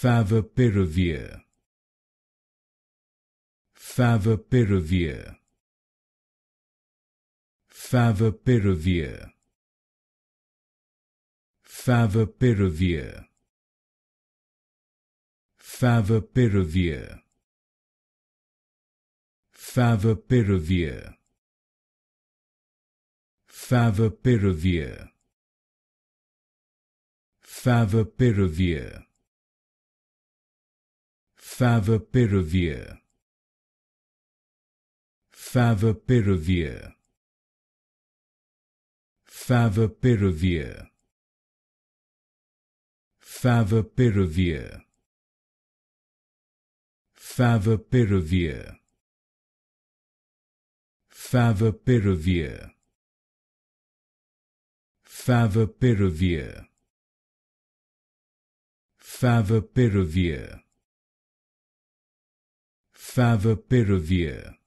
Favipiravir. Favipiravir. Favipiravir. Favipiravir. Favipiravir. Favipiravir. Favipiravir. Favipiravir. Favipiravir. Favipiravir. Favipiravir. Favipiravir. Favipiravir. Favipiravir. Favipiravir. Favipiravir favipiravir